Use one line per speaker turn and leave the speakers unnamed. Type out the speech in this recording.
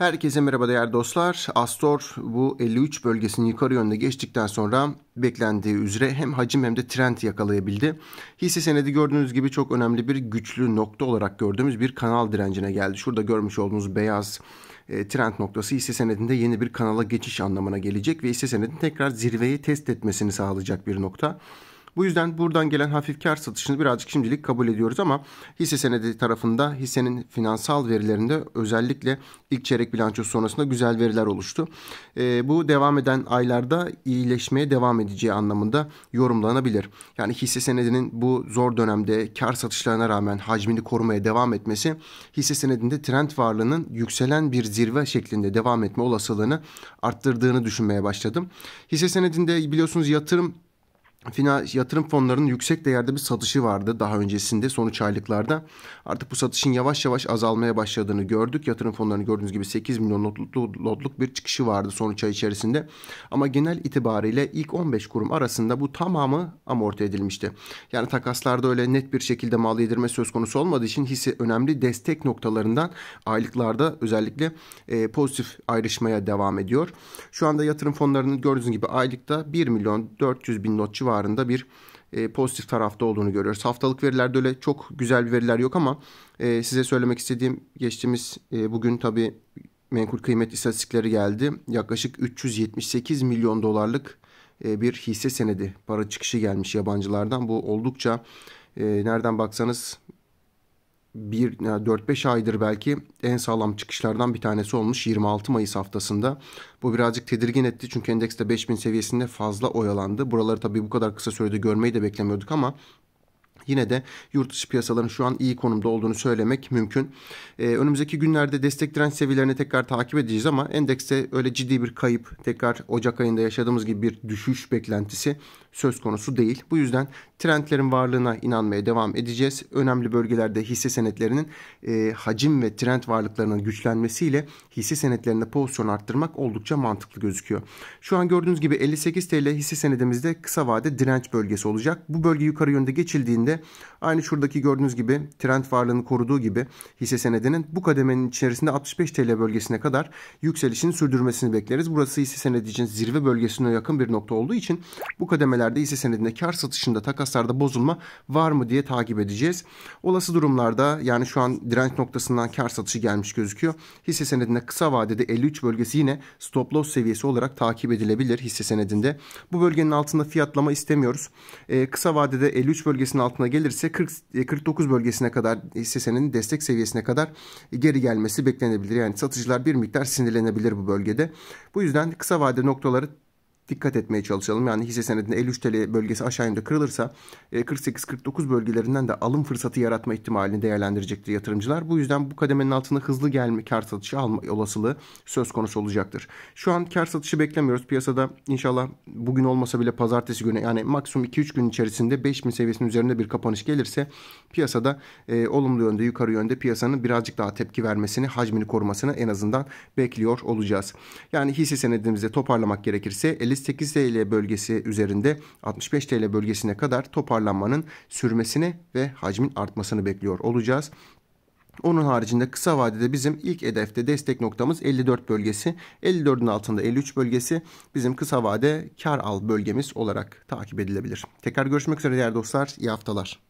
Herkese merhaba değerli dostlar. Astor bu 53 bölgesinin yukarı yönde geçtikten sonra beklendiği üzere hem hacim hem de trend yakalayabildi. Hisse senedi gördüğünüz gibi çok önemli bir güçlü nokta olarak gördüğümüz bir kanal direncine geldi. Şurada görmüş olduğunuz beyaz e, trend noktası hisse senedinde yeni bir kanala geçiş anlamına gelecek ve hisse senedini tekrar zirveyi test etmesini sağlayacak bir nokta. Bu yüzden buradan gelen hafif kar satışını birazcık şimdilik kabul ediyoruz ama hisse senedi tarafında hissenin finansal verilerinde özellikle ilk çeyrek bilanço sonrasında güzel veriler oluştu. E, bu devam eden aylarda iyileşmeye devam edeceği anlamında yorumlanabilir. Yani hisse senedinin bu zor dönemde kar satışlarına rağmen hacmini korumaya devam etmesi hisse senedinde trend varlığının yükselen bir zirve şeklinde devam etme olasılığını arttırdığını düşünmeye başladım. Hisse senedinde biliyorsunuz yatırım finans yatırım fonlarının yüksek değerde bir satışı vardı daha öncesinde sonuç aylıklarda. Artık bu satışın yavaş yavaş azalmaya başladığını gördük. Yatırım fonlarını gördüğünüz gibi 8 milyon lotluk bir çıkışı vardı sonuç ay içerisinde. Ama genel itibariyle ilk 15 kurum arasında bu tamamı amorti edilmişti. Yani takaslarda öyle net bir şekilde mal yedirme söz konusu olmadığı için hisse önemli destek noktalarından aylıklarda özellikle e, pozitif ayrışmaya devam ediyor. Şu anda yatırım fonlarının gördüğünüz gibi aylıkta 1 milyon 400 bin not civarında bir e, pozitif tarafta olduğunu görüyoruz. Haftalık verilerde öyle çok güzel bir veriler yok ama e, size söylemek istediğim geçtiğimiz e, bugün tabii menkul kıymet istatistikleri geldi. Yaklaşık 378 milyon dolarlık e, bir hisse senedi para çıkışı gelmiş yabancılardan. Bu oldukça e, nereden baksanız bir 4-5 aydır belki en sağlam çıkışlardan bir tanesi olmuş 26 Mayıs haftasında. Bu birazcık tedirgin etti çünkü endekste 5000 seviyesinde fazla oyalandı. Buraları tabii bu kadar kısa sürede görmeyi de beklemiyorduk ama Yine de yurt dışı piyasaların şu an iyi konumda olduğunu söylemek mümkün. Ee, önümüzdeki günlerde destek direnç seviyelerini tekrar takip edeceğiz ama endekste öyle ciddi bir kayıp tekrar Ocak ayında yaşadığımız gibi bir düşüş beklentisi söz konusu değil. Bu yüzden trendlerin varlığına inanmaya devam edeceğiz. Önemli bölgelerde hisse senetlerinin e, hacim ve trend varlıklarının güçlenmesiyle hisse senetlerinde pozisyon arttırmak oldukça mantıklı gözüküyor. Şu an gördüğünüz gibi 58 TL hisse senedimizde kısa vade direnç bölgesi olacak. Bu bölge yukarı yönde geçildiğinde kademesinde aynı şuradaki gördüğünüz gibi trend varlığını koruduğu gibi hisse senedinin bu kademenin içerisinde 65 TL bölgesine kadar yükselişini sürdürmesini bekleriz. Burası hisse senedi için zirve bölgesine yakın bir nokta olduğu için bu kademelerde hisse senedinde kar satışında takaslarda bozulma var mı diye takip edeceğiz. Olası durumlarda yani şu an direnç noktasından kar satışı gelmiş gözüküyor. Hisse senedinde kısa vadede 53 bölgesi yine stop loss seviyesi olarak takip edilebilir hisse senedinde. Bu bölgenin altında fiyatlama istemiyoruz. Ee, kısa vadede 53 bölgesinin altında altına gelirse 40, 49 e, bölgesine kadar hissesenin e, destek seviyesine kadar e, geri gelmesi beklenebilir. Yani satıcılar bir miktar sinirlenebilir bu bölgede. Bu yüzden kısa vade noktaları dikkat etmeye çalışalım. Yani hisse senedinde 53 TL bölgesi aşağı yönde kırılırsa 48-49 e, bölgelerinden de alım fırsatı yaratma ihtimalini değerlendirecektir yatırımcılar. Bu yüzden bu kademenin altına hızlı gelme kar satışı alma olasılığı söz konusu olacaktır. Şu an kar satışı beklemiyoruz. Piyasada inşallah bugün olmasa bile pazartesi günü yani maksimum 2-3 gün içerisinde 5000 seviyesinin üzerinde bir kapanış gelirse piyasada e, olumlu yönde yukarı yönde piyasanın birazcık daha tepki vermesini hacmini korumasını en azından bekliyor olacağız. Yani hisse senedimizde toparlamak gerekirse 50 68 TL bölgesi üzerinde 65 TL bölgesine kadar toparlanmanın sürmesini ve hacmin artmasını bekliyor olacağız. Onun haricinde kısa vadede bizim ilk hedefte destek noktamız 54 bölgesi. 54'ün altında 53 bölgesi bizim kısa vade kar al bölgemiz olarak takip edilebilir. Tekrar görüşmek üzere değerli dostlar. İyi haftalar.